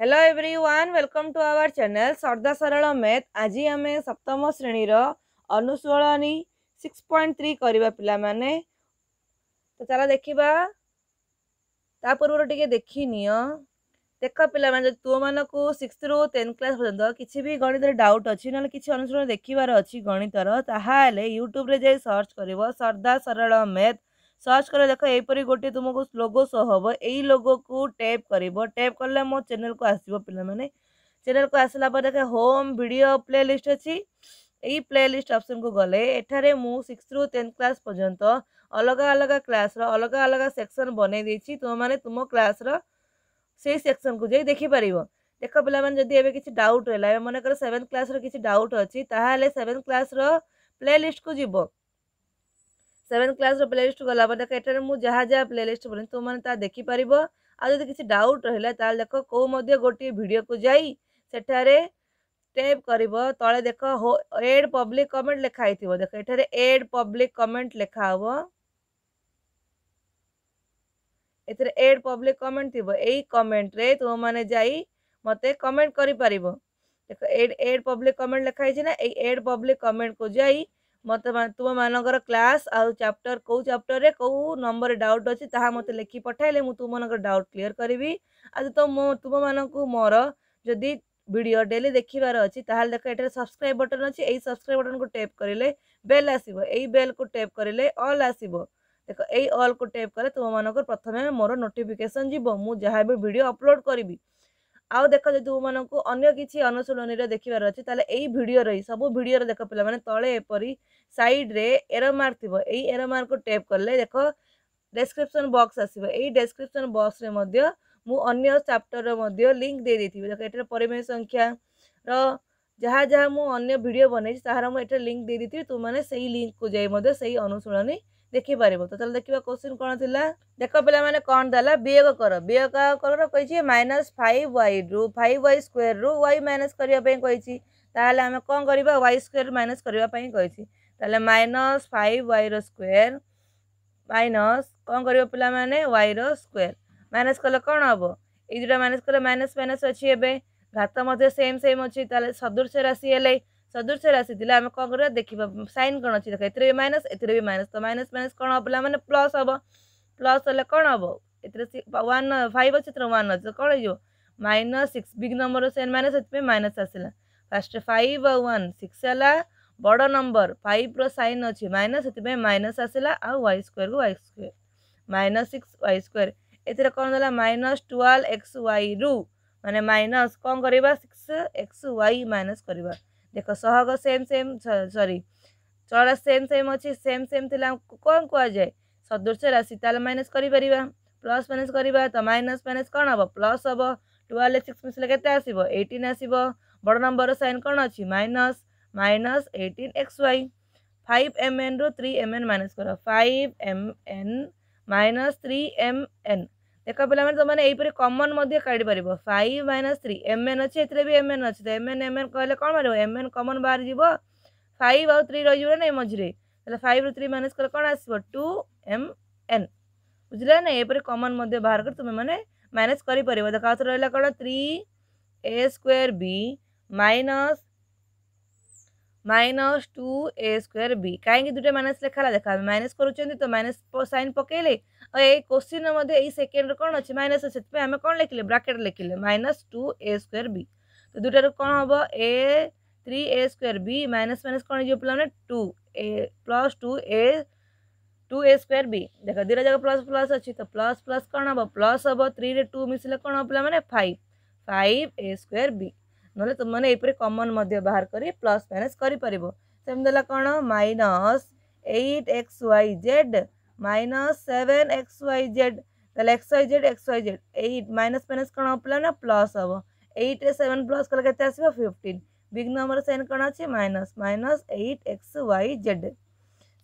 hello everyone welcome to our channel સરદା Sarala math આજે અમે સપ્તમ શ્રેણીર ଅନୁଶୋଳନୀ ସିକ୍ସ ପଏଣ୍ଟ ଥ୍ରୀ କରିବା ପିଲାମାନେ ତ ଚାଲ ଦେଖିବା ତା ପୂର୍ବରୁ ଟିକେ ଦେଖିନିଅ ଦେଖ ପିଲାମାନେ ଯଦି ତୁମମାନଙ୍କୁ ସିକ୍ସଥରୁ ଟେନ୍ଥ କ୍ଲାସ୍ ପର୍ଯ୍ୟନ୍ତ କିଛି ବି ଗଣିତରେ ଡାଉଟ୍ ଅଛି ନହେଲେ କିଛି ଅନୁଶୋଳନ ଦେଖିବାର ଅଛି ଗଣିତର ତାହେଲେ ୟୁଟ୍ୟୁବରେ ଯାଇ ସର୍ଚ୍ଚ କରିବ ସରଦା ସରଳ ମେଥ୍ सर्च कर देख यहीपर गोटे तुमको लोगो सो हम यही लोगो को टैप कर टैप कले मो चेल को आसब पे चेल को आसला पर देखे होम भिड प्ले लिस्ट अच्छी यही प्ले लिस्ट अप्सन को गले एठार मुझ रु टेन्थ क्लास पर्यटन अलग अलग क्लास अलग अलग सेक्शन बनई तुम मैंने तुम क्लास से सेक्शन को देखिपर देख पे जब एवं किसी डाउट रहा मन कर सेवेन्थ क्लास रिच्छ डाउट अच्छी तालोले सेवेन्थ क्लास र्ले को जीव सेवेन्थ क्लास लिस्ट गला एटारे जहाँ जहाँ प्लेलीस्ट बोली तुम मैंने देखिपार आदि किसी डाउट रहा देख कौ गोटे भिडियो को जाठार टेप कर तले देख एड पब्लिक कमेंट लिखाई थी देख एटे एड पब्लिक कमेंट लिखा हे एथेर एड पब्लिक कमेंट थी यही कमेंट्रे तुम मैंने जा मत कमेंट कर देख एड पब्लिक कमेंट लिखाई ना ये एड पब्लिक कमेंट को जाई मत तुम मान क्लास आउ चैप्टर कौ चैप्टर रे कौ नंबर डाउट अच्छे ता मत लिखि पठाइले मुझ तुम डाउट क्लीयर करी आज तो मो तुम मानक मोर जदि भिड डेली देखार अच्छी तेल देख ये सब्सक्राइब बटन अच्छे यही सब्सक्राइब बटन को टैप करें बेल आसो यही बेल को टैप करें अल् आस देख यही अल् को टेप कले तुम मानक प्रथम मोर नोटिफिकेसन जी मुझे भी भिड अपलोड करी आउ देख जदि वोमान को अगर किसी अनुशूलन देखार अच्छे तेल यही भिड ही सब भिडर देख पे मैंने तले एपरी सैड्रे एर थी यही एर को टेप कले देख डेस्क्रिपन बक्स आसव यही डेस्क्रिपन बक्स में मैं मुझे में लिंक दे देथ देख ये परिमेय संख्या रहा जहाँ मुझे भिड बन तहार मुझे लिंक दे देती तुम मैंने से ही लिंक को जाए से ही अनुशूलनी ଦେଖିପାରିବ ତାହେଲେ ଦେଖିବା କୋଶ୍ଚିନ୍ କ'ଣ ଥିଲା ଦେଖ ପିଲାମାନେ କ'ଣ ଦେଲା ବିୟୋଗ କର ବିୟୋଗ କର କହିଛି ମାଇନସ୍ ଫାଇଭ୍ ୱାଇରୁ ଫାଇଭ୍ ୱାଇ ସ୍କୋୟାର୍ରୁ ୱାଇ ମାଇନସ୍ କରିବା ପାଇଁ କହିଛି ତାହେଲେ ଆମେ କ'ଣ କରିବା ୱାଇ ସ୍କୋୟାର୍ ମାଇନସ୍ କରିବା ପାଇଁ କହିଛି ତାହେଲେ ମାଇନସ୍ ଫାଇଭ୍ ୱାଇର ସ୍କୋୟାର୍ ମାଇନସ୍ କ'ଣ କରିବ ପିଲାମାନେ ୱାଇର ସ୍କୋୟାର୍ ମାଇନସ୍ କଲେ କ'ଣ ହେବ ଏଇ ଦୁଇଟା ମାଇନସ୍ କଲେ ମାଇନସ୍ ମାଇନସ୍ ଅଛି ଏବେ ଘାତ ମଧ୍ୟ ସେମ୍ ସେମ୍ ଅଛି ତାହେଲେ ସଦୃଶ ରାଶି ହେଲେ सदृश राशि ଥିଲା ଆମେ କ'ଣ କରିବା ଦେଖିବା ସାଇନ୍ କ'ଣ ଅଛି ଦେଖ ଏଥିରେ ବି ମାଇନସ୍ ଏଥିରେ ବି ମାଇନସ୍ ତ ମାଇନସ୍ ମାଇନସ୍ କ'ଣ ହେବ ପିଲାମାନେ ପ୍ଲସ୍ ହେବ ପ୍ଲସ୍ ହେଲେ କ'ଣ ହେବ ଏଥିରେ ୱାନ୍ ଫାଇଭ୍ ଅଛି ଏଥିରେ ୱାନ୍ ଅଛି ତ କ'ଣ ହେଇଯିବ ମାଇନସ୍ ସିକ୍ସ ବିଗ୍ ନମ୍ବର୍ ସେନ୍ ମାଇନସ୍ ସେଥିପାଇଁ ମାଇନସ୍ ଆସିଲା ଫାଷ୍ଟ ଫାଇଭ୍ ଆଉ ୱାନ୍ ସିକ୍ସ ହେଲା ବଡ଼ ନମ୍ବର ଫାଇଭ୍ର ସାଇନ୍ ଅଛି ମାଇନସ୍ ସେଥିପାଇଁ ମାଇନସ୍ ଆସିଲା ଆଉ ୱାଇ ସ୍କୋୟାର୍କୁ y square minus six y square ଏଥିରେ କ'ଣ ଦେଲା ମାଇନସ୍ ଟୁଏଲ୍ଭ ଏକ୍ସ ୱାଇରୁ ମାନେ ମାଇନସ୍ କ'ଣ କରିବା ସିକ୍ସ ଏକ୍ସ ୱାଇ ମାଇନସ୍ କରିବା ଦେଖ ସହଗ ସେମ୍ ସେମ୍ ସରି ଚଳା ସେମ୍ ସେମ୍ ଅଛି ସେମ୍ ସେମ୍ ଥିଲା କ'ଣ କୁହାଯାଏ ସଦୃଶ ରାଶି ତାହେଲେ ମାଇନସ୍ କରିପାରିବା ପ୍ଲସ୍ ମାଇନସ୍ କରିବା ତ ମାଇନସ୍ ମାଇନସ୍ କ'ଣ ହେବ ପ୍ଲସ୍ ହେବ ଟୁଏଲ୍ଭ ସିକ୍ସ ମିଶିଲେ କେତେ ଆସିବ ଏଇଟିନ୍ ଆସିବ ବଡ଼ ନମ୍ବର ସାଇନ୍ କ'ଣ ଅଛି minus minus eighteen x y five M N রু থ্রি এম এন মাইনাস কর five M N minus three M N एक पे मैंने तुम यहीपर कमन काढ़ पार five minus three M N अच्छे एथेर भी एम एन अच्छे तो एम एन एम एन कहे कौन मार एम एन कमन बाहर जी फाइव आउ थ्री रही है ना मझे फाइव रु थ्री माइनस कले कौन आस एम एन बुझे ना यहपर कमन बाहर कर तुम मैंने माइनस कर देखा थोड़ा रहा कौन three a square b minus minus two a square b कहीं दुटे माइनस लिखा देखा माइनस करुँच तो माइनस सैन पकेले और ये क्वेश्चन में सेकेंड रे कौन अच्छे माइनस अच्छे आम कौन लिखिले ब्राकेट लिखिले minus two a square b तो दुईटार कौन हम a three a square b minus minus कौन हो पाला two a plus two a two a square b देख दुटा जगह प्लस प्लस अच्छी तो प्लस प्लस कौन हम प्लस हम थ्री टू मिस कौन पे मैंने five five a square b ना तुम मैंने यहपर कमन बाहर कर प्लस माइनस करम कौन minus eight x y z minus seven x y z তাহলে x y z x y z eight minus minus କ'ଣ ପିଲା ନା ପ୍ଲସ୍ ହେବ ଏଇଟ୍ରେ ସେଭେନ୍ ପ୍ଲସ୍ କଲେ କେତେ ଆସିବ ଫିଫ୍ଟିନ୍ ବିଗ୍ ନମ୍ବର ସାଇନ୍ କ'ଣ ଅଛି minus minus eight x y z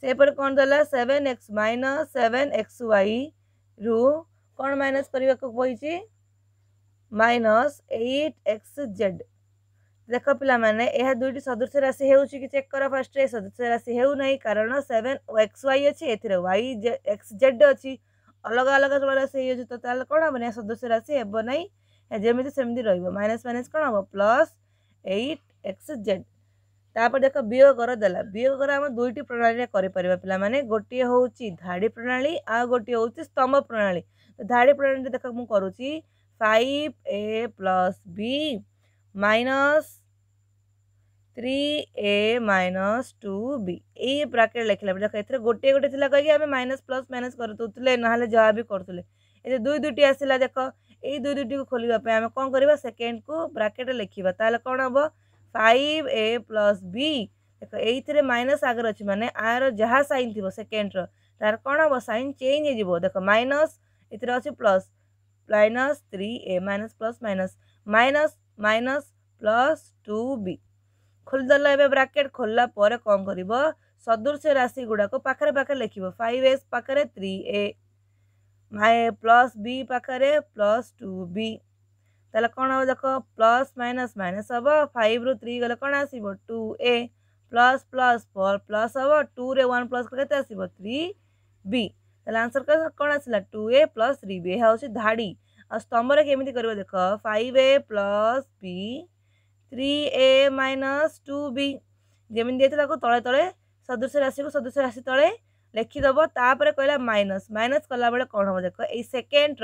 ସେପଟେ କ'ଣ ଦେଲା seven x minus seven x ୱାଇରୁ କ'ଣ ମାଇନସ୍ କରିବାକୁ କହିଛି ମାଇନସ୍ ଏଇଟ୍ ଏକ୍ସ ଜେଡ୍ ଦେଖ ପିଲାମାନେ ଏହା ଦୁଇଟି ସଦୃଶ ରାଶି ହେଉଛି କି ଚେକ୍ କର ଫାର୍ଷ୍ଟରେ ସଦୃଶ ରାଶି ହେଉନାହିଁ କାରଣ ସେଭେନ୍ ଏକ୍ସ ୱାଇ ଅଛି ଏଥିରେ ୱାଇ ଏକ୍ସ ଜେଡ୍ ଅଛି ଅଲଗା ଅଲଗା ଯୋଉ ରାଶି ହେଇଯାଉଛି ତ ତାହେଲେ କ'ଣ ହେବ ନା ସଦୃଶ ରାଶି ହେବ ନାହିଁ ଯେମିତି ସେମିତି ରହିବ ମାଇନସ୍ ମାଇନସ୍ କ'ଣ ହେବ ପ୍ଲସ୍ ଏଇଟ୍ ଏକ୍ସ ଜେଡ୍ ତାପରେ ଦେଖ ବିୟୋଗ କର ଦେଲା ବିୟୋଗ କର ଆମେ ଦୁଇଟି ପ୍ରଣାଳୀରେ କରିପାରିବା ପିଲାମାନେ ଗୋଟିଏ ହେଉଛି ଧାଡ଼ି ପ୍ରଣାଳୀ ଆଉ ଗୋଟିଏ ହେଉଛି ସ୍ତମ୍ଭ ପ୍ରଣାଳୀ ତ ଧାଡ଼ି ପ୍ରଣାଳୀରେ ଦେଖ ମୁଁ କରୁଛି five a plus b minus three a minus two b a bracket लिखे देख ए गोटे गोटे थी कहीं आम माइनस प्लस माइनस करुले ना जहाँ भी करुले दुई दुईट आसला देख ये दुई दुईट को खोलवाई कौन कर सेकेंड को ब्राकेट लिखा तो कौन हम फाइव ए प्लस बी देख ये माइनस आगे अच्छे मैंने आर जहाँ सैन थी सेकेंडर तार कौन हम सैन चेज हो देख माइनस ये अच्छे plus minus three a minus plus minus minus minus plus two b ଖୋଲିଦେଲ ଏବେ ବ୍ରାକେଟ୍ ଖୋଲିଲା ପରେ କ'ଣ କରିବ ସଦୃଶ୍ୟ ରାଶି ଗୁଡ଼ାକ ପାଖରେ ପାଖରେ ଲେଖିବ ଫାଇଭ୍ ଏସ୍ ପାଖରେ ଥ୍ରୀ ଏ ପ୍ଲସ୍ ବି ପାଖରେ ପ୍ଲସ୍ ଟୁ ବି ତାହେଲେ କ'ଣ ହେବ ଦେଖ ପ୍ଲସ୍ ମାଇନସ୍ ମାଇନସ୍ ହେବ ଫାଇଭ୍ରୁ ଥ୍ରୀ ଗଲେ କ'ଣ ଆସିବ two a plus plus four plus ହେବ ଟୁରେ ୱାନ୍ ପ୍ଲସ୍ କଲେ କେତେ ଆସିବ ଥ୍ରୀ ବି ତାହେଲେ ଆନ୍ସର୍ କ'ଣ ଆସିଲା two a plus three b ଏହା ହେଉଛି ଧାଡ଼ି ଆଉ ସ୍ତମ୍ଭରେ କେମିତି କରିବ ଦେଖ five a plus b three a minus two b जमीन दिए तले तले सदृश राशि को सदृश राशि तले लिखिदेव कहला माइनस माइनस कला बेल कौन हम देख य सेकेंड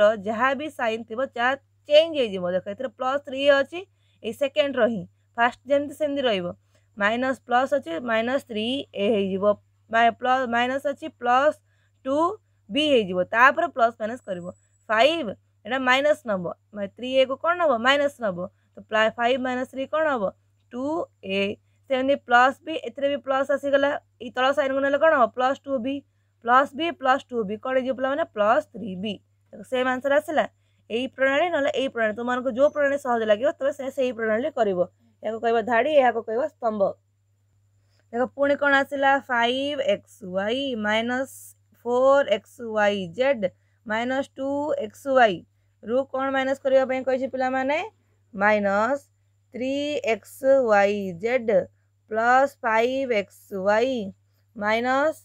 भी सैन थी जहाँ चेंज हो देख ए प्लस थ्री अच्छी ये सेकेंड रही फास्ट जमी से रइनस प्लस अच्छे minus three a plus minus अच्छी प्लस टू बी हो प्लस माइनस कर फाइव एट माइनस नब थ्री ए को कौन नब माइनस नब ପ୍ରାୟ ଫାଇଭ୍ ମାଇନସ୍ ଥ୍ରୀ କ'ଣ ହେବ ଟୁ ଏ ସେମିତି ପ୍ଲସ୍ ବି ଏଥିରେ ବି ପ୍ଲସ୍ ଆସିଗଲା ଏଇ ତଳ ସାଇନ୍କୁ ନେଲେ କ'ଣ ହେବ plus two b plus b plus two b କ'ଣ ହେଇଯିବ ପିଲାମାନେ plus three b same answer ଆସିଲା ଏଇ ପ୍ରଣାଳୀ ନହେଲେ ଏଇ ପ୍ରଣାଳୀ ତୁମମାନଙ୍କୁ ଯେଉଁ ପ୍ରଣାଳୀ ସହଜ ଲାଗିବ ତୁମେ ସେ ସେଇ ପ୍ରଣାଳୀ କରିବ ଏହାକୁ କହିବ ଧାଡ଼ି ଏହାକୁ କହିବ ସ୍ତମ୍ଭ ଦେଖ ପୁଣି କ'ଣ ଆସିଲା five x y minus four x y z minus two x y ରୁ କ'ଣ ମାଇନସ୍ କରିବା ପାଇଁ କହିଛି ପିଲାମାନେ minus 3xyz plus 5xy minus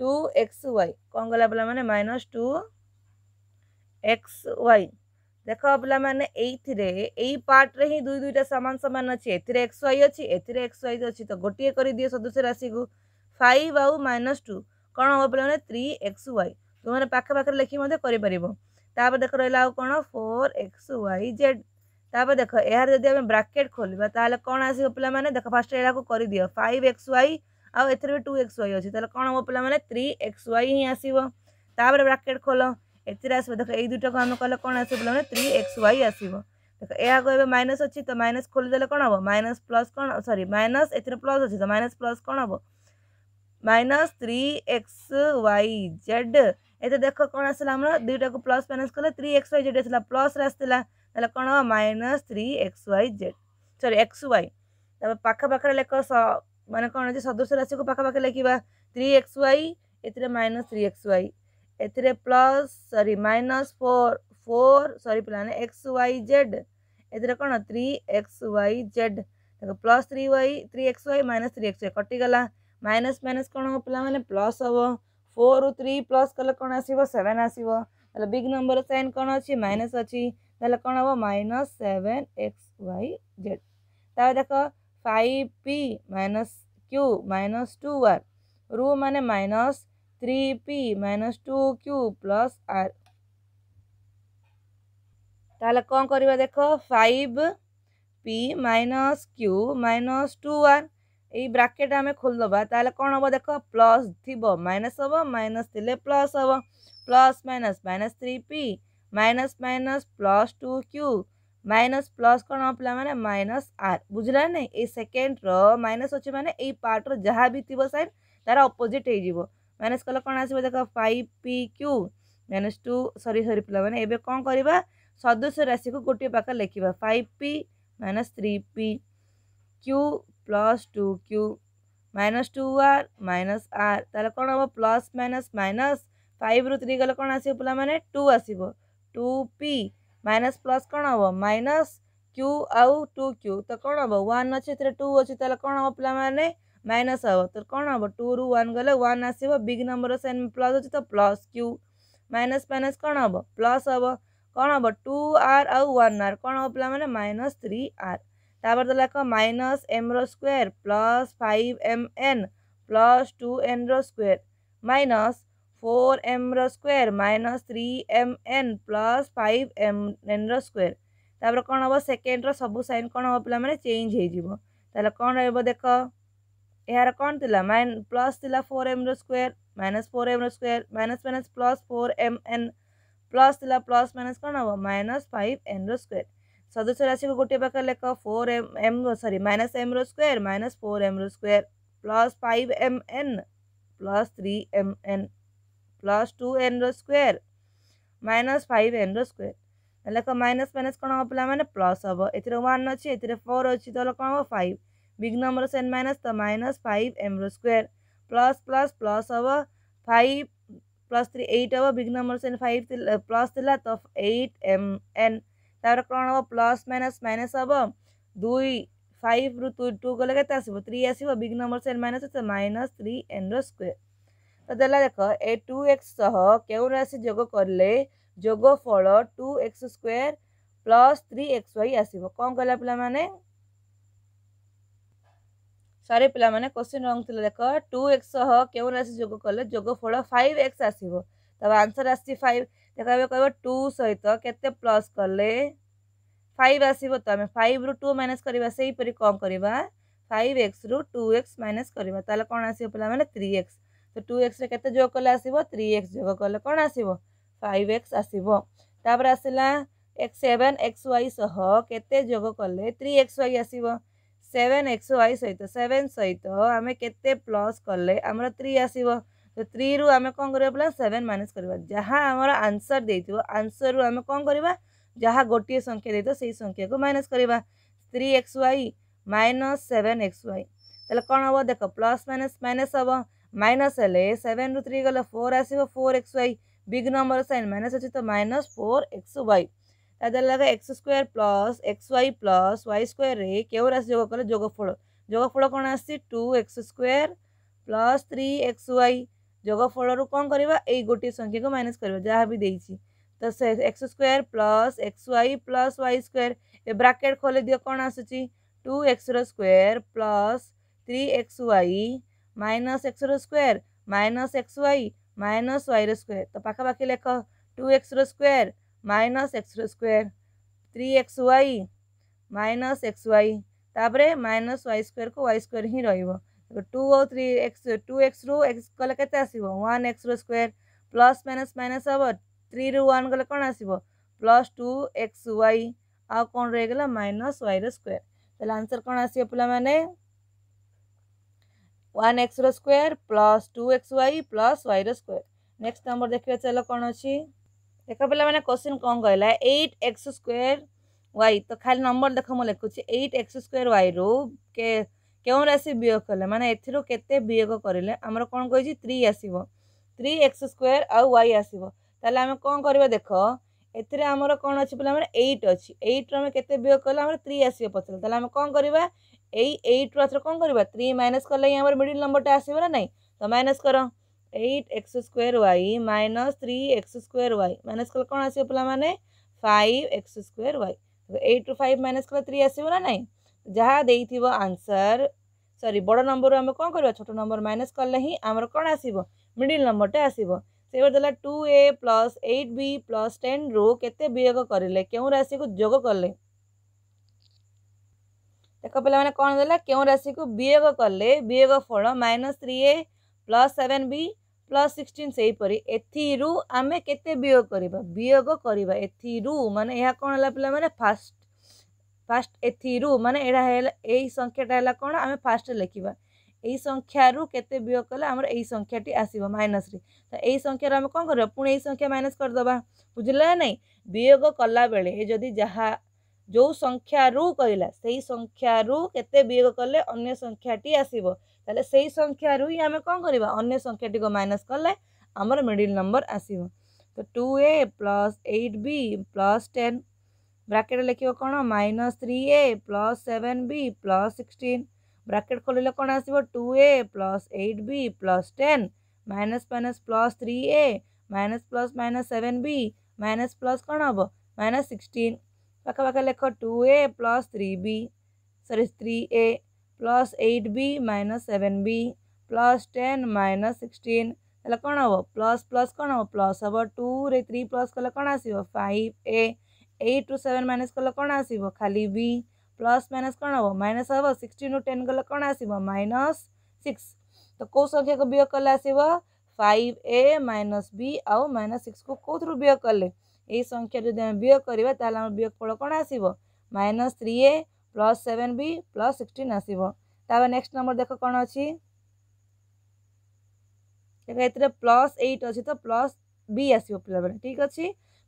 2xy କ'ଣ ଗଲା ପିଲାମାନେ ମାଇନସ୍ ଟୁ ଏକ୍ସ ୱାଇ ଦେଖ ପିଲାମାନେ ଏଇଥିରେ ଏଇ ପାର୍ଟରେ ହିଁ ଦୁଇ ଦୁଇଟା ସମାନ ସମାନ ଅଛି ଏଥିରେ ଏକ୍ସ ୱାଇ ଅଛି ଏଥିରେ ଏକ୍ସ ୱାଇ ଅଛି ତ ଗୋଟିଏ କରିଦିଅ ସଦୃଶ ରାଶିକୁ ଫାଇଭ୍ ଆଉ ମାଇନସ୍ ଟୁ କ'ଣ ହେବ ପିଲାମାନେ ଥ୍ରୀ ଏକ୍ସ ୱାଇ ତୁମମାନେ ପାଖାପାଖରେ ଲେଖି ମଧ୍ୟ କରିପାରିବ ତାପରେ ଦେଖ ରହିଲା ଆଉ କ'ଣ ଫୋର୍ ଏକ୍ସ ୱାଇ ଜେଡ଼୍ तापर देख यारमें ब्राकेट खोल तेल कौन आस पे देख फास्ट यहाँ कर दि फाइव एक्स वाई आउ ए टू एक्स वाई अच्छी कौन हम पे थ्री एक्स वाई ही आसपर ब्राकेट खोल आस देख युटा को आम कह कौन आस पे थ्री एक्स वाई आस देख यहाँ को माइनस अच्छी तो माइनस खोलीदेले कौन हम माइनस प्लस कौन सरी माइनस एथेर प्लस अच्छी तो माइनस प्लस कौन हम minus three x y z ये देख कौन आसा दुईटा को प्लस माइनस कले थ्री एक्स वाई जेड आसा प्लस आसाला ତାହେଲେ କ'ଣ minus three x y z sorry x y ତାପରେ ପାଖାପାଖରେ ଲେଖ ମାନେ କ'ଣ ଯେ ସଦୃଶ ରାଶିକୁ ପାଖାପାଖି ଲେଖିବା ଥ୍ରୀ ଏକ୍ସ ୱାଇ ଏଥିରେ ମାଇନସ୍ ଥ୍ରୀ ଏକ୍ସ ୱାଇ ଏଥିରେ plus sorry minus four four sorry ପିଲାମାନେ ଏକ୍ସ ୱାଇ ଜେଡ଼୍ ଏଥିରେ କ'ଣ ଥ୍ରୀ ଏକ୍ସ ୱାଇ ଜେଡ଼୍ ତାକୁ plus three y three x y minus three x y କଟିଗଲା ମାଇନସ୍ ମାଇନସ୍ କ'ଣ ହେବ ପିଲାମାନେ ପ୍ଲସ୍ ହେବ ଫୋର୍ରୁ ଥ୍ରୀ ପ୍ଲସ୍ କଲେ କ'ଣ ଆସିବ ସେଭେନ୍ ଆସିବ ତାହେଲେ ବିଗ୍ ନମ୍ବର ସାଇନ୍ କ'ଣ ଅଛି ମାଇନସ୍ ଅଛି তাহলে କ'ଣ ହେବ minus seven x y z তাহলে দেখো five p minus q minus two r রু মানে minus three p minus two q plus r তাহলে କ'ଣ କରିବା ଦେଖ five p minus q minus two r এই ব্রাকেট আমি খোলিদেবা তাহলে କ'ଣ ହେବ ଦେଖ ପ୍ଲସ୍ ଥିବ ମାଇନସ୍ ହେବ ମାଇନସ୍ ଥିଲେ ପ୍ଲସ୍ ହେବ plus minus minus three p minus minus plus two q minus plus କ'ଣ ପିଲା ମାନେ ମାଇନସ୍ ଆର୍ ବୁଝିଲା ନାହିଁ ଏଇ ସେକେଣ୍ଡର ମାଇନସ୍ ଅଛି ମାନେ ଏଇ ପାର୍ଟର ଯାହା ବି ଥିବ ସାଇନ୍ ତାର ଅପୋଜିଟ୍ ହେଇଯିବ ମାଇନସ୍ କଲେ କ'ଣ ଆସିବ ଦେଖ five p q minus two sorry sorry ପିଲାମାନେ ଏବେ କ'ଣ କରିବା ସଦସ୍ୟ ରାଶିକୁ ଗୋଟିଏ ପାଖ ଲେଖିବା five p minus three p q plus two q minus two r minus r ତାହେଲେ କ'ଣ ହେବ ପ୍ଲସ୍ ମାଇନସ୍ ମାଇନସ୍ ଫାଇଭ୍ରୁ ଥ୍ରୀ ଗଲେ କ'ଣ ଆସିବ ପିଲାମାନେ ଟୁ ଆସିବ टू पी माइनस प्लस कौन हम माइनस क्यू आउ टू क्यू तो कौन हम वन अच्छे टू अच्छे कौन हम पे माइनस हे तो कौन हम टू रु वन गले वन आसो बिग नंबर सैन प्लस अच्छे तो प्लस क्यू माइनस माइनस कौन हम प्लस हम कौन हम टू आर आउ वन आर कौन हम पे माइनस थ्री आर तापर दे माइनस एम रोयर plus five m n plus two n रोयर minus four m square minus three M n plus five m n square तापर कौन हम सेकेंड सबू सैन कौन हम पे चेंज हो कौन रख यार कौन थी माइन प्लस थी four m square minus four m square minus minus plus four m n plus थी प्लस माइनस कौन हम माइनस फाइव एन स्क्वेयर सदस्य राशि को गोटे पाखे लेख four m m sorry minus m र square minus four m square plus five m n plus three M n plus two n रोयर माइनस फाइव एन रोयर देख माइनस माइनस कौन हम पाला प्लस हम एर वन अच्छे ए फोर अच्छी तो कौन हम फाइव बिग नंबर से एन माइनस तो माइनस फाइव एम रो स्क्वेयर प्लस प्लस प्लस हम फाइव प्लस थ्री एट हम बिग नंबर से फाइव प्लस थी तो एट एम एन तर कौन हम प्लस माइनस माइनस हम दुई फाइव रु टू गले आस नंबर से एन माइनस तो माइनस थ्री एन रो स्क्वेयर तो देखा देख ए टू एक्स सह के राशि जोग कले जोग फल two x square plus three x y आस कहला पे सरी पे क्वेश्चन रंग थी देख टू एक्स सह के राशि जोग कले जोग फल फाइव एक्स आसो तब आंसर आइव देखा कह टू सहित केत प्लस कले फाइव आस फाइव रु टू माइनस करवाईपरी कौन करवा फाइव एक्स रु टू एक्स माइनस करवा कौन आस पे थ्री एक्स तो टू एक्स के जो कले आस एक्स जो कले कौन आसव एक्स आसवर आसला एक्स सेवेन एक्स वाई सह के जोग कले थ्री एक्स वाई आसव सेवेन एक्स वाई सहित सेवेन सहित आम के प्लस कले आम थ्री आस तो थ्री रू आम कौन कर सेवेन माइनस करवा जहाँ आम आंसर दे थो आंसर रू आम कौन करवा जहाँ गोटे संख्या देते से संख्या को माइनस करवा three x y minus seven x y तो कौन हम देख प्लस माइनस माइनस हम माइनस माइनसले सेवेन रु थ्री गले फोर आसो four x y big number सैन माइनस अच्छे तो माइनस फोर एक्स वाई तादेह x square plus x y plus y square क्यों राशि जोग कले जोगफल जोगफल कौन आसी two x square plus three x y जोगफल कौन करवा गोटे संख्या को माइनस करवा जहाँ भी देती तो से x square plus x y plus y square bracket खोली दि कौन आसूँ two x square plus three x y minus x square minus x y minus वाइर स्क्वयर तो पखापाखि लेख two x square minus x square three x y minus x y तापर minus y square को वाई स्क्वयर हिं रू और three x two x रु एक्स कले के वन एक्स रोयर प्लस माइनस माइनस हम थ्री रु वन गले कौन आस प्लस टू एक्स वाई आ कौन रहीगला माइनस वाइर स्क्वयर तो आंसर कौन आस पाने ওয়াନ୍ ଏକ୍ସର square plus two x y plus ୱାଇର ସ୍କୋୟାର ନେକ୍ସଟ ନମ୍ବର ଦେଖିବା ଚାଲ କ'ଣ ଅଛି ଦେଖ ପିଲାମାନେ କୋଶ୍ଚିନ୍ କ'ଣ କହିଲା ଏଇଟ୍ ଏକ୍ସ ସ୍କୋୟାର ୱାଇ ତ ଖାଲି ନମ୍ବର ଦେଖ ମୁଁ ଲେଖୁଛି ଏଇଟ୍ ଏକ୍ସ ସ୍କୋୟାର ୱାଇରୁ କେଉଁ ରାଶି ବିୟୋଗ କଲେ ମାନେ ଏଥିରୁ କେତେ ବିୟୋଗ କରିଲେ ଆମର କ'ଣ କହିଛି ଥ୍ରୀ ଆସିବ ଥ୍ରୀ ଏକ୍ସ ସ୍କୋୟାର ଆଉ ୱାଇ ଆସିବ ତାହେଲେ ଆମେ କ'ଣ କରିବା ଦେଖ ଏଥିରେ ଆମର କ'ଣ ଅଛି ପିଲାମାନେ ଏଇଟ୍ ଅଛି ଏଇଟ୍ରୁ ଆମେ କେତେ ବିୟୋଗ କଲେ ଆମର ଥ୍ରୀ ଆସିବ ପଚାରିଲେ ତାହେଲେ ଆମେ କ'ଣ କରିବା एट रु कौन करवा थ्री माइनस कले ही मिडिल नंबरटा आसवे ना तो माइनस कर eight x square y minus three x square y minus कले कौन आस पाने five x square y eight रु फाइव माइनस कले थ्री आसो ना ना जहाँ दे आंसर सरी बड़ नंबर आम कौन कर छोट नंबर माइनस कले ही आम कौन आस मिडिल नंबरटे आसो से two a plus eight b plus ten रु के वियोग करें क्यों राशि को जोग कले ଦେଖ ପିଲାମାନେ କ'ଣ ଦେଲା କେଉଁ ରାଶିକୁ ବିୟୋଗ କଲେ ବିୟୋଗ ଫଳ minus three a plus seven b plus sixteen ସେହିପରି ଏଥିରୁ ଆମେ କେତେ ବିୟୋଗ କରିବା ବିୟୋଗ କରିବା ଏଥିରୁ ମାନେ ଏହା କ'ଣ ହେଲା ପିଲାମାନେ ଫାଷ୍ଟ ଫାଷ୍ଟ ଏଥିରୁ ମାନେ ଏଇଟା ହେଲା ଏଇ ସଂଖ୍ୟାଟା ହେଲା କ'ଣ ଆମେ ଫାଷ୍ଟ ଲେଖିବା ଏଇ ସଂଖ୍ୟାରୁ କେତେ ବିୟୋଗ କଲେ ଆମର ଏଇ ସଂଖ୍ୟାଟି ଆସିବ ମାଇନସ୍ରେ ତ ଏଇ ସଂଖ୍ୟାରୁ ଆମେ କ'ଣ କରିବା ପୁଣି ଏଇ ସଂଖ୍ୟା ମାଇନସ୍ କରିଦେବା ବୁଝିଲେ ନା ନାହିଁ ବିୟୋଗ କଲାବେଳେ ଯଦି ଯାହା जो संख्या रु कहला से ही संख्या रु के वियोग कले अन्य संख्याटी आसब से ही संख्या रु आम कौन करवा अन्य संख्या टी माइनस कले आमर मिडिल नंबर आसो तो two a plus eight b plus ten bracket लिख minus three a plus seven b plus sixteen bracket खोल कौन आस two a plus eight b plus ten minus minus plus three a minus plus minus seven b minus plus कौन हम minus sixteen पाखापाख लेख two a plus three b सरी three a plus eight b minus seven b plus ten minus sixteen कौन हम plus plus कौन हम plus हम टू रे थ्री प्लस कले कौन आस five a eight two seven minus कले कौन आस खाली बी प्लस माइनस कौन हम माइनस हम सिक्सटन रू टेन गले कौन आस माइनस सिक्स तो कौ संख्या को वियोग कले आस फाइव ए माइनस बी आउ माइनस सिक्स को कौ थ्रु वियोग कले এই সংখ্যা যদি আমি বিয়োগ করা তাহলে আমার বিয়োগ ফল কোণ আসব minus three a plus seven b plus sixteen আসব তারপরে নেক্সট নম্বর দেখ কোণ অছি এতে প্লস এইট অছি তো প্লস বি আসব পিলাবেলে ঠিক আছে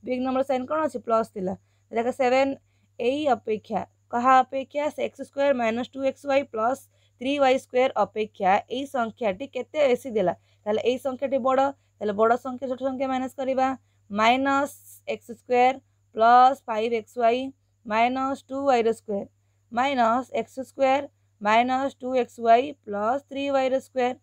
বিগ নম্বর সাইন কোণ অছি প্লস লা দেখ সেভেন এই অপেক্ষা কাহা অপেক্ষা x square minus two x y plus three y square অপেক্ষা এই সংখ্যাটি কেতে বেশি দিলা তাহলে এই সংখ্যাটি বড় তাহলে বড় সংখ্যা ছোট সংখ্যা মাইনস করা minus x square plus five x y minus two वाइर square minus x square minus two x y plus three वाइर स्क्वायर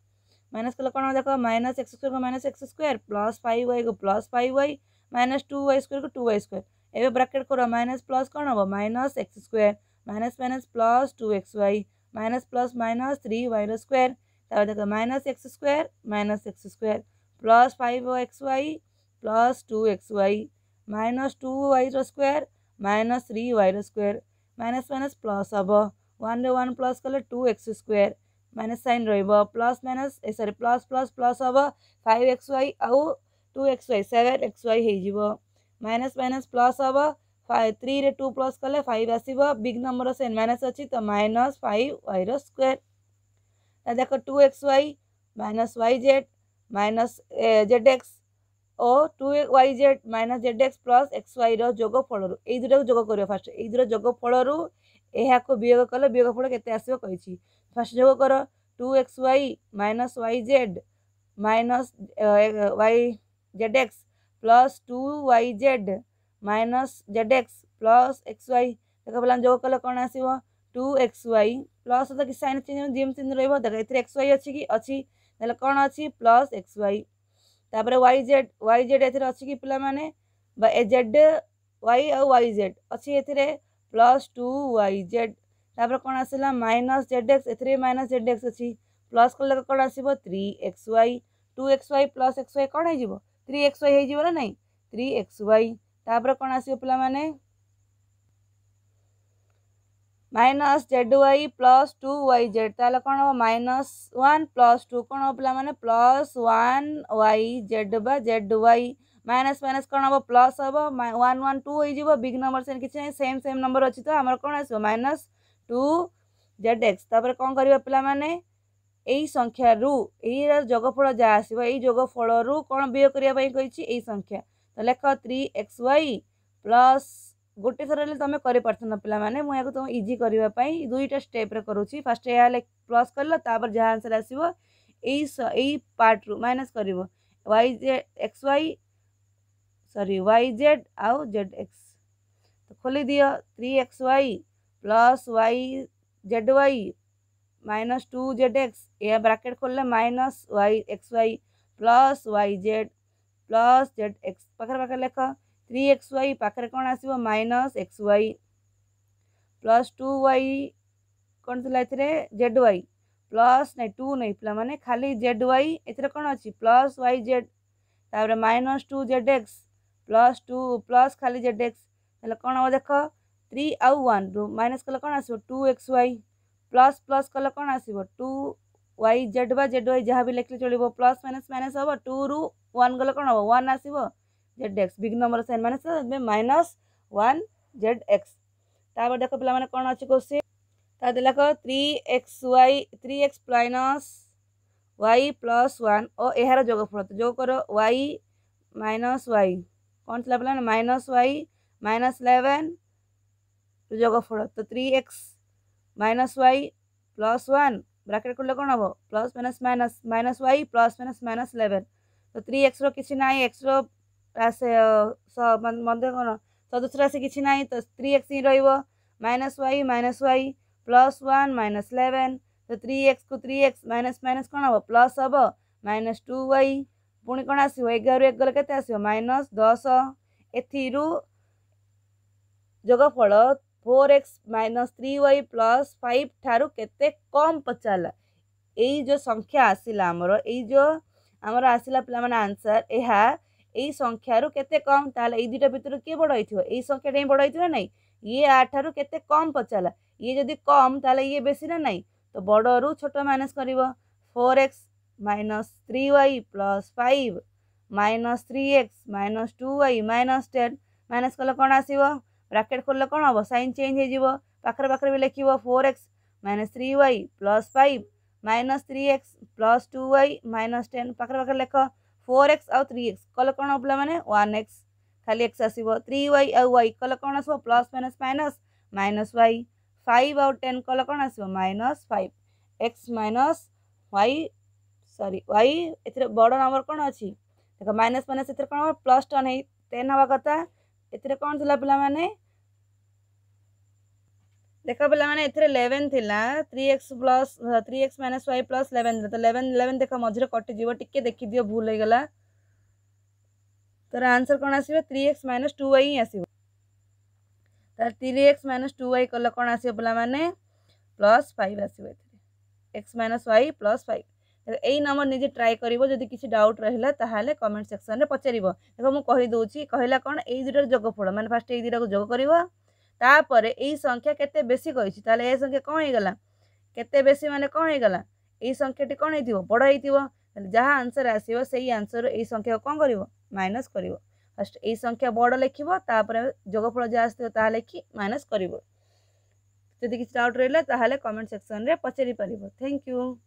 माइनस कल कौन देख माइनस एक्स स्क् को minus x square plus five y को plus five y minus two y square को two y square एवं bracket कर minus plus कौन हम minus x square minus minus plus two x y minus plus minus three वाइर square তারপর minus x x minus x square plus five x y plus two x y minus two वाइर square minus three वाइर square minus minus plus हम one रे one plus कले two x square minus सैन रस minus ए सरी plus plus plus हम फाइव एक्स वाई आउ two x y seven x y हो माइनस माइनस प्लस हम फाइव थ्री टू प्लस कले फाइव आसव बिग नंबर से माइनस अच्छी तो माइनस फाइव वाइर स्क्वायर देख two x y minus y z minus z x ও two y z minus z x plus x ୱାଇର ଯୋଗଫଳରୁ ଏଇ ଦୁଇଟାକୁ ଯୋଗ କରିବ ଫାଷ୍ଟ ଏଇ ଦୁଇଟା ଯୋଗଫଳରୁ ଏହାକୁ ବିୟୋଗ କଲେ ବିୟୋଗଫଳ କେତେ ଆସିବ କହିଛି ଫାଷ୍ଟ ଯୋଗ କର two x y minus y z minus y z x plus two y z minus z x plus x y ଦେଖ ପିଲାମାନେ ଯୋଗ କଲେ କ'ଣ ଆସିବ ଟୁ ଏକ୍ସ ୱାଇ ପ୍ଲସ୍ ତ କିଛି ସାଇନ୍ ଚିହ୍ନ ଯେମିତି ରହିବ ଦେଖ ଏଥିରେ ଏକ୍ସ ୱାଇ ଅଛି କି ଅଛି ତାହେଲେ କ'ଣ ଅଛି ପ୍ଲସ୍ ଏକ୍ସ ୱାଇ तापर वाई जेड वाई जेड ए पा मैंने एजेड वाई आउ वाई जेड अच्छी ए प्लस टू वाई जेड तापर कौन आसला माइनस जेड एक्स ए माइनस जेड एक्स अच्छी प्लस कल कौन आसो three x y two x y plus x y कौन हो थ्री एक्स वाई हो नाई थ्री एक्स वाई तापर कौन आस पाने minus z y plus two y z ताहले कौन हम माइनस वन प्लस टू कौन हम मैंने प्लस वन वाई जेड बा जेड वाई माइनस माइनस कौन हम प्लस हम वन वन टू हो बिग नंबर से किसी ना सेम सेम नंबर अच्छी तो आमर कौन आस माइनस टू जेड एक्स कौन कर पे এই यही এইর যোগফল যা আসব এই যোগফলরু কোণ বিয়োগ করা কই এই সংখ্যা তো লেখ থ্রি गोटे थर तुम कर पाने तुम इजी करवाई दुईटा स्टेप करुच्छे फास्ट यहाँ प्लस कर लापर जहाँ आंसर आसो यही रु माइनस कर वाई जेड एक्स वाई सरी वाई जेड आउ जेड एक्स तो खोली दियो three x y plus y z y minus two z x यह ब्राकेट खोलने minus y x y plus y z plus z x पाखे पाखे लिख थ्री एक्स वाई पाखे कौन आस minus x y plus two Y कौन थी ए जेड वाई प्लस नहीं टू नहीं पे खाली जेड वाई ए कौन अच्छी प्लस वाई जेड तापर minus two z x plus two plus खाली जेड एक्स कौन हम देख थ्री आउ वन माइनस कले कौन आसो two x y plus plus कले कौन आसो टू वाई जेड बा जेड वाई जहाँ भी लिखले चलो प्लस माइनस माइनस हम टू रु वन गल कौन हम वन आसो जेड एक्स बिग नंबर से N minus minus one z x तापर देख पे कौन अच्छे क्वेश्चन ता देख three x y three x minus y plus one और यार जोगफल तो जो कर वाई माइनस वाई कौन थी पे माइनस वाई माइनस इलेवेन फल तो three x minus y plus one bracket कर कौन हम plus minus minus minus y plus minus minus eleven तो थ्री एक्स रो किसी ना एक्स रो ମଧ୍ୟ କ'ଣ ସଦୃଶ ରାଶି କିଛି ନାହିଁ ତ ଥ୍ରୀ ଏକ୍ସ ହିଁ ରହିବ minus y minus y plus one minus eleven ତ ଥ୍ରୀ ଏକ୍ସକୁ ଥ୍ରୀ ଏକ୍ସ ମାଇନସ୍ ମାଇନସ୍ କ'ଣ ହେବ ପ୍ଲସ୍ ହେବ ମାଇନସ୍ ଟୁ ୱାଇ ପୁଣି କ'ଣ ଆସିବ ଏଗାରରୁ ଏକ ଗଲେ କେତେ ଆସିବ ମାଇନସ୍ ଦଶ ଏଥିରୁ ଯୋଗଫଳ four x minus three y plus five ଠାରୁ କେତେ କମ୍ ପଚାରିଲା ଏଇ ଯେଉଁ ସଂଖ୍ୟା ଆସିଲା ଆମର ଏଇ ଯେଉଁ ଆମର ଆସିଲା ପିଲାମାନେ ଆନ୍ସର୍ ଏହା এই সংখ্যার কেতে কম তাহলে এই দুইটা ভিতরে কি বড় হয়েছিল এই সংখ্যাটা বড় হয়েছিল না ইয়ে আঠার কেতে কম পচালা ইয়ে যদি কম তাহলে ইয়ে বেশি না নাই তো বড়রু ছোট মাইনস করব four x minus three y plus five minus three x minus two y minus ten minus কলে କ'ଣ আসব ব্রাকেট ଖୋଲିଲେ କ'ଣ হব সাইন চেঞ্জ হয়ে যাব পাখে পাখে লিখব four x minus three y plus five minus three x plus two y minus ten পাখে পাখে লেখ ଫୋର୍ ଏକ୍ସ ଆଉ ଥ୍ରୀ ଏକ୍ସ କଲେ କ'ଣ ହେବ ପିଲାମାନେ ୱାନ୍ ଏକ୍ସ ଖାଲି ଏକ୍ସ ଆସିବ ଥ୍ରୀ ୱାଇ ଆଉ ୱାଇ କଲେ କ'ଣ ଆସିବ plus minus minus minus y five ଆଉ ଟେନ୍ କଲେ କ'ଣ ଆସିବ minus five x minus y ସରି ୱାଇ ଏଥିରେ ବଡ଼ ନମ୍ବର କ'ଣ ଅଛି ଦେଖ ମାଇନସ୍ ମାଇନସ୍ ଏଥିରେ କ'ଣ ହେବ ପ୍ଲସ୍ ଟେନ୍ ହେଇ ଟେନ୍ ହେବା କଥା ଏଥିରେ କ'ଣ ଥିଲା ପିଲାମାନେ देख पे मैंने इलेवेन थी three x plus three x minus y plus eleven तो इलेवेन इलेवेन देख मझे कटिज टी देखीद भूल होगा तर आंसर कौन आस एक्स माइनस टू वाई ही three x minus two y कल कौन आस पे प्लस फाइव आस x minus y plus five यही नंबर निजे ट्राए कर डाउट रहा कमेंट सेक्शन में पचार देख मुझे कहीदे कहला कौन यही दुटार जोगफल मैंने फास्ट ये दुटा को जोग कर तापर यही संख्या केसी कही ए संख्या कौन होगा केस मान कौन होगा यही टी कौन हो बड़ थी जहाँ आंसर आसो से ही आंसर यही संख्या कौन कर माइनस कर फर्स्ट यही संख्या बड़ लिखर जोगफल जहाँ आसो लिखि माइनस कर जदि किसी डाउट रहा कमेंट सेक्शन में पचारिपार थैंक यू